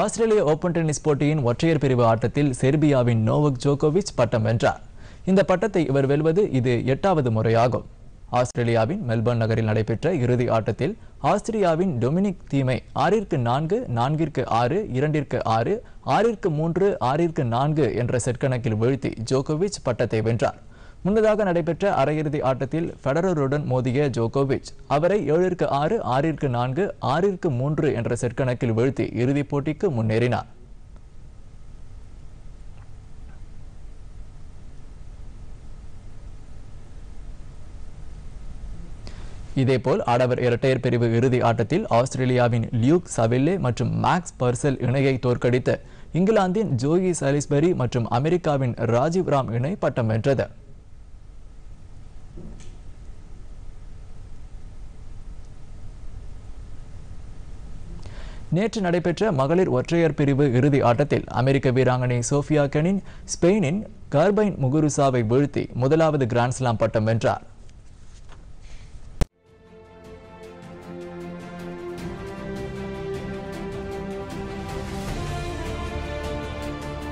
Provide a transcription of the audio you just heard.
ஆஸ்திரேலிய open tennis போட்டியின் ஒற்றையர் பிரிவு ஆட்டத்தில் செர்பியாவின் நோவக் ஜோகோவிச் பட்டம் வென்றார் இந்த பட்டத்தை இவர் வெல்வது இது எட்டாவது முறையாகும் ஆஸ்திரேலியாவின் மெல்பர்ன் நகரில் நடைபெற்ற இறுதி ஆட்டத்தில் ஆஸ்திரியாவின் டொமினிக் தீமை ஆறிற்கு நான்கு நான்கிற்கு ஆறு இரண்டிற்கு ஆறு ஆறிற்கு மூன்று ஆறிற்கு நான்கு என்ற செட் கணக்கில் வீழ்த்தி ஜோகோவிச் பட்டத்தை வென்றார் முன்னதாக நடைபெற்ற அரையிறுதி ஆட்டத்தில் ஃபெடரருடன் மோதிய ஜோகோவிச் அவரை ஏழிற்கு ஆறு ஆறிற்கு நான்கு ஆறிற்கு மூன்று என்ற செற்கணக்கில் வீழ்த்தி இறுதிப் போட்டிக்கு முன்னேறினார் இதேபோல் ஆடவர் இரட்டையர் பிரிவு இறுதி ஆட்டத்தில் ஆஸ்திரேலியாவின் லியூக் சவில்லே மற்றும் மேக்ஸ் பர்சல் இணையை தோற்கடித்து இங்கிலாந்தின் ஜோகி சலிஸ்பரி மற்றும் அமெரிக்காவின் ராஜீவ் ராம் இணை பட்டம் வென்றது நேற்று நடைபெற்ற மகளிர் ஒற்றையர் பிரிவு இறுதி ஆட்டத்தில் அமெரிக்க வீராங்கனை சோஃபியா கெனின் ஸ்பெயினின் கார்பைன் முகுருசாவை வீழ்த்தி முதலாவது கிராண்ட்ஸ்லாம் பட்டம் வென்றார்